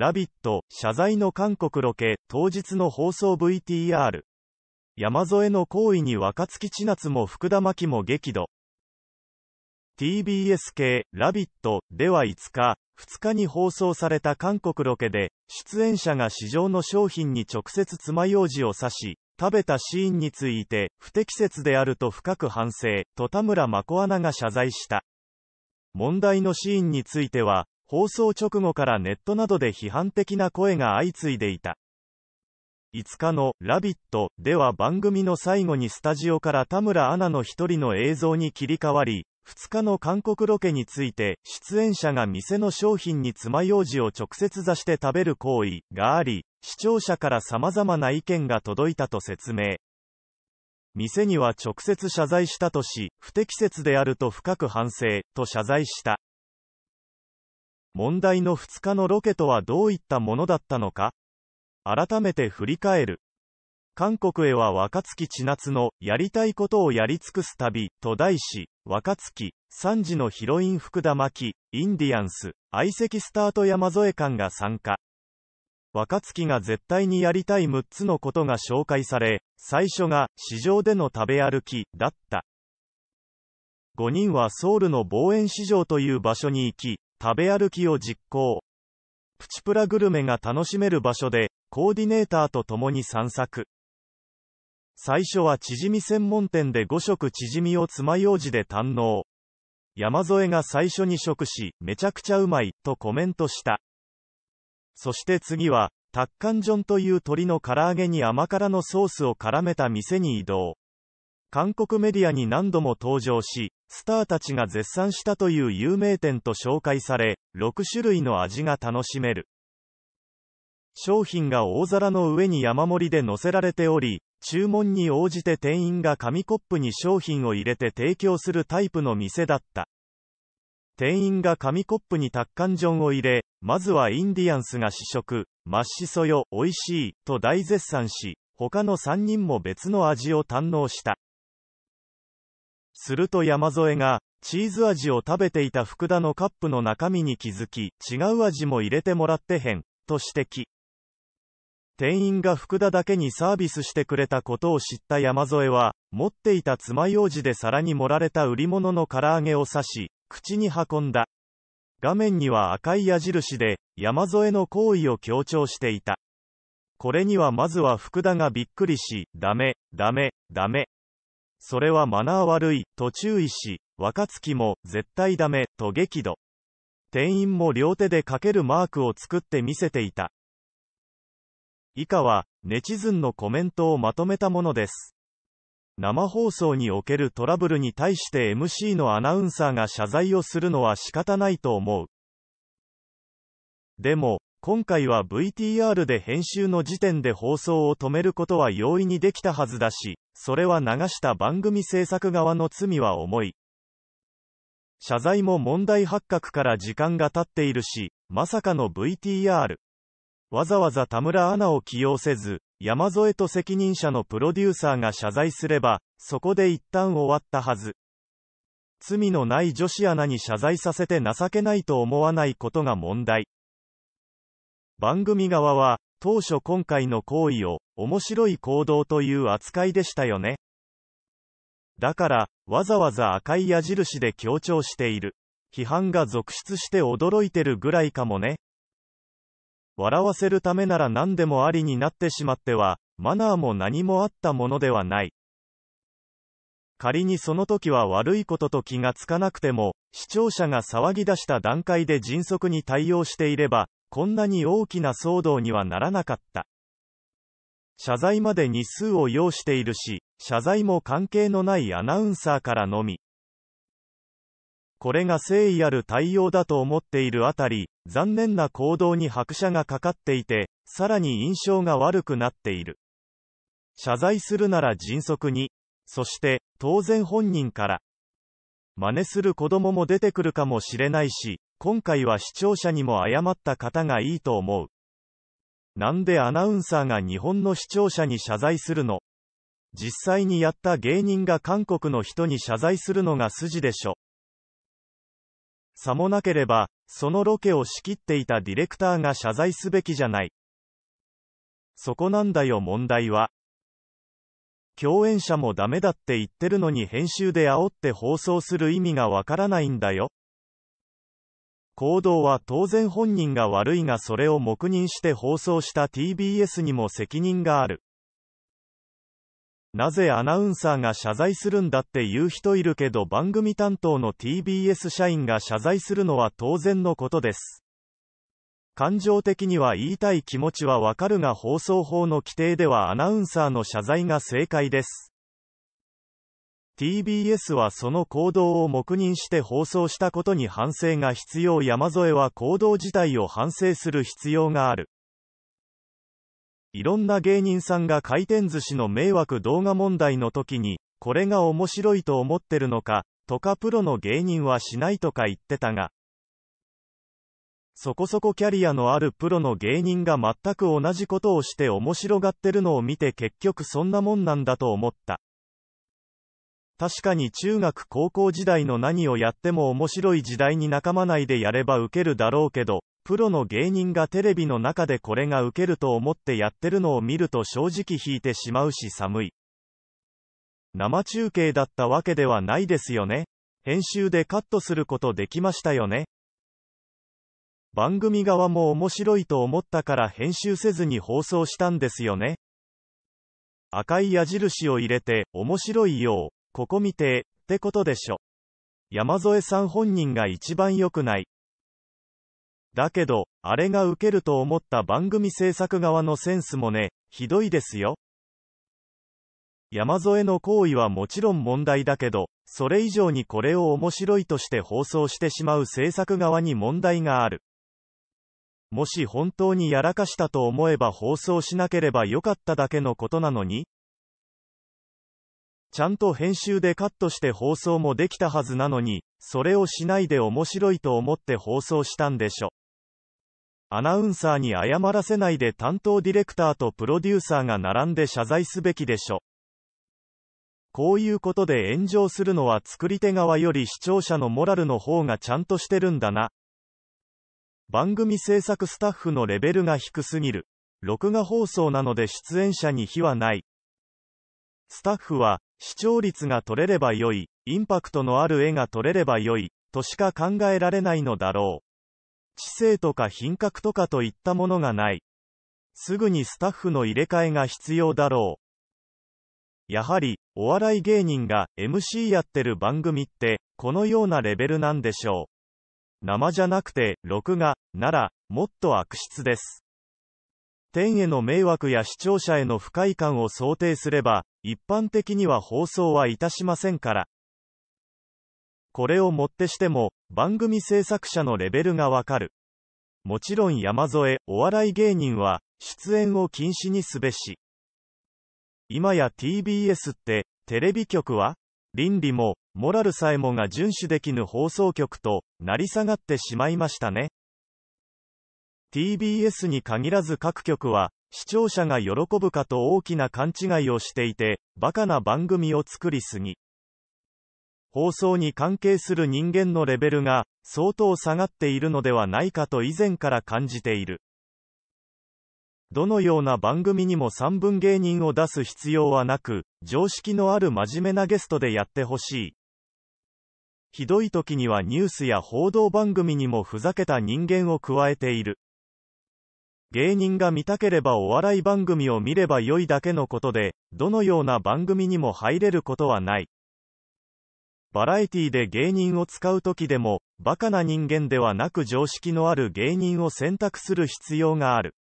ラビット、謝罪の韓国ロケ、当日の放送 VTR。山添の行為に若月千夏も福田真紀も激怒。TBS 系、ラビット、では5日、2日に放送された韓国ロケで、出演者が市場の商品に直接爪楊枝を刺し、食べたシーンについて、不適切であると深く反省、と田村真子アナが謝罪した。問題のシーンについては、放送直後からネットなどで批判的な声が相次いでいた。5日の「ラビット!」では番組の最後にスタジオから田村アナの一人の映像に切り替わり、2日の韓国ロケについて、出演者が店の商品に爪楊枝を直接座して食べる行為があり、視聴者から様々な意見が届いたと説明。店には直接謝罪したとし、不適切であると深く反省、と謝罪した。問題の2日のロケとはどういったものだったのか改めて振り返る。韓国へは若月千夏の、やりたいことをやり尽くす旅、と題し、若月、三時のヒロイン福田巻、インディアンス、相席スタート山添館が参加。若月が絶対にやりたい6つのことが紹介され、最初が、市場での食べ歩き、だった。5人はソウルの望遠市場という場所に行き、食べ歩きを実行。プチプラグルメが楽しめる場所で、コーディネーターと共に散策。最初は縮み専門店で5食縮みを爪楊枝で堪能。山添が最初に食し、めちゃくちゃうまい、とコメントした。そして次は、タッカンジョンという鳥の唐揚げに甘辛のソースを絡めた店に移動。韓国メディアに何度も登場し、スターたちが絶賛したという有名店と紹介され、6種類の味が楽しめる。商品が大皿の上に山盛りで載せられており、注文に応じて店員が紙コップに商品を入れて提供するタイプの店だった。店員が紙コップにタッカンジョンを入れ、まずはインディアンスが試食、マッシソよ、美味しい、と大絶賛し、他の3人も別の味を堪能した。すると山添が、チーズ味を食べていた福田のカップの中身に気づき、違う味も入れてもらってへん、と指摘。店員が福田だけにサービスしてくれたことを知った山添は、持っていた爪楊枝で皿に盛られた売り物の唐揚げを刺し、口に運んだ。画面には赤い矢印で、山添の行為を強調していた。これにはまずは福田がびっくりし、ダメ、ダメ、ダメ、それはマナー悪い、と注意し、若月も、絶対ダメ、と激怒。店員も両手でかけるマークを作って見せていた。以下は、ネチズンのコメントをまとめたものです。生放送におけるトラブルに対して MC のアナウンサーが謝罪をするのは仕方ないと思う。でも、今回は VTR で編集の時点で放送を止めることは容易にできたはずだし、それは流した番組制作側の罪は重い。謝罪も問題発覚から時間が経っているし、まさかの VTR。わざわざ田村アナを起用せず、山添と責任者のプロデューサーが謝罪すれば、そこで一旦終わったはず。罪のない女子アナに謝罪させて情けないと思わないことが問題。番組側は、当初今回の行為を、面白い行動という扱いでしたよね。だから、わざわざ赤い矢印で強調している。批判が続出して驚いてるぐらいかもね。笑わせるためなら何でもありになってしまっては、マナーも何もあったものではない。仮にその時は悪いことと気がつかなくても、視聴者が騒ぎ出した段階で迅速に対応していれば、こんなに大きな騒動にはならなかった。謝罪まで日数を要しているし、謝罪も関係のないアナウンサーからのみ。これが誠意ある対応だと思っているあたり、残念な行動に拍車がかかっていて、さらに印象が悪くなっている。謝罪するなら迅速に、そして、当然本人から、真似する子供も出てくるかもしれないし、今回は視聴者にも謝った方がいいと思う。なんでアナウンサーが日本の視聴者に謝罪するの実際にやった芸人が韓国の人に謝罪するのが筋でしょ。さもなければ、そのロケを仕切っていたディレクターが謝罪すべきじゃない。そこなんだよ問題は。共演者もダメだって言ってるのに編集で煽って放送する意味がわからないんだよ。行動は当然本人が悪いがそれを黙認して放送した TBS にも責任がある。なぜアナウンサーが謝罪するんだって言う人いるけど番組担当の TBS 社員が謝罪するのは当然のことです。感情的には言いたい気持ちはわかるが放送法の規定ではアナウンサーの謝罪が正解です。TBS はその行動を黙認して放送したことに反省が必要山添は行動自体を反省する必要がある。いろんな芸人さんが回転寿司の迷惑動画問題の時に、これが面白いと思ってるのか、とかプロの芸人はしないとか言ってたが、そこそこキャリアのあるプロの芸人が全く同じことをして面白がってるのを見て結局そんなもんなんだと思った。確かに中学高校時代の何をやっても面白い時代に仲間内でやればウケるだろうけど、プロの芸人がテレビの中でこれがウケると思ってやってるのを見ると正直引いてしまうし寒い。生中継だったわけではないですよね。編集でカットすることできましたよね。番組側も面白いと思ったから編集せずに放送したんですよね。赤い矢印を入れて、面白いよう、ここ見て、ってことでしょ。山添さん本人が一番良くない。だけど、あれが受けると思った番組制作側のセンスもね、ひどいですよ。山添の行為はもちろん問題だけど、それ以上にこれを面白いとして放送してしまう制作側に問題がある。もし本当にやらかしたと思えば放送しなければよかっただけのことなのにちゃんと編集でカットして放送もできたはずなのに、それをしないで面白いと思って放送したんでしょ。アナウンサーに謝らせないで担当ディレクターとプロデューサーが並んで謝罪すべきでしょ。こういうことで炎上するのは作り手側より視聴者のモラルの方がちゃんとしてるんだな。番組制作スタッフのレベルが低すぎる。録画放送なので出演者に非はない。スタッフは、視聴率が取れれば良い、インパクトのある絵が取れれば良い、としか考えられないのだろう。知性とか品格とかといったものがない。すぐにスタッフの入れ替えが必要だろう。やはり、お笑い芸人が MC やってる番組って、このようなレベルなんでしょう。生じゃなくて、録画、なら、もっと悪質です。天への迷惑や視聴者への不快感を想定すれば、一般的には放送はいたしませんから。これをもってしても、番組制作者のレベルがわかる。もちろん山添、お笑い芸人は、出演を禁止にすべし。今や TBS って、テレビ局は倫理も、モラルさえもが遵守できぬ放送局と成り下がってしまいましたね。TBS に限らず各局は、視聴者が喜ぶかと大きな勘違いをしていて、バカな番組を作りすぎ。放送に関係する人間のレベルが、相当下がっているのではないかと以前から感じている。どのような番組にも3分芸人を出す必要はなく、常識のある真面目なゲストでやってほしい。ひどい時にはニュースや報道番組にもふざけた人間を加えている。芸人が見たければお笑い番組を見れば良いだけのことで、どのような番組にも入れることはない。バラエティで芸人を使う時でも、バカな人間ではなく常識のある芸人を選択する必要がある。